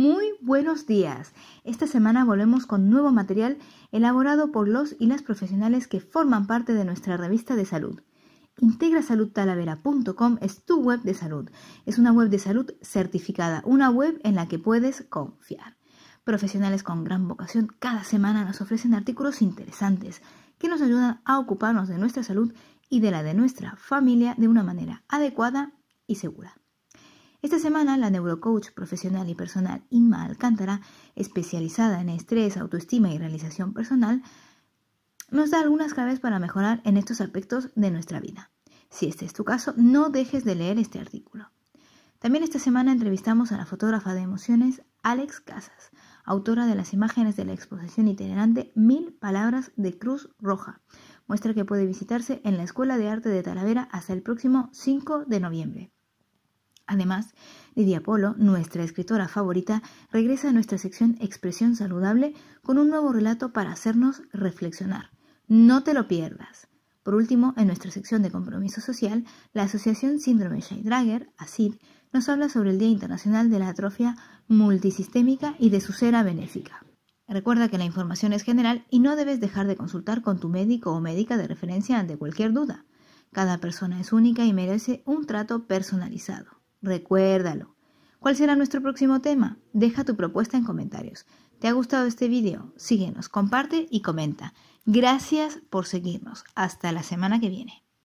Muy buenos días. Esta semana volvemos con nuevo material elaborado por los y las profesionales que forman parte de nuestra revista de salud. Integrasaludtalavera.com es tu web de salud. Es una web de salud certificada, una web en la que puedes confiar. Profesionales con gran vocación cada semana nos ofrecen artículos interesantes que nos ayudan a ocuparnos de nuestra salud y de la de nuestra familia de una manera adecuada y segura. Esta semana, la neurocoach profesional y personal Inma Alcántara, especializada en estrés, autoestima y realización personal, nos da algunas claves para mejorar en estos aspectos de nuestra vida. Si este es tu caso, no dejes de leer este artículo. También esta semana entrevistamos a la fotógrafa de emociones Alex Casas, autora de las imágenes de la exposición itinerante Mil Palabras de Cruz Roja, muestra que puede visitarse en la Escuela de Arte de Talavera hasta el próximo 5 de noviembre. Además, Lidia Polo, nuestra escritora favorita, regresa a nuestra sección Expresión Saludable con un nuevo relato para hacernos reflexionar. No te lo pierdas. Por último, en nuestra sección de compromiso social, la Asociación Síndrome Scheidrager, ASID, nos habla sobre el Día Internacional de la Atrofia Multisistémica y de su cera benéfica. Recuerda que la información es general y no debes dejar de consultar con tu médico o médica de referencia ante cualquier duda. Cada persona es única y merece un trato personalizado. Recuérdalo. ¿Cuál será nuestro próximo tema? Deja tu propuesta en comentarios. ¿Te ha gustado este video? Síguenos, comparte y comenta. Gracias por seguirnos. Hasta la semana que viene.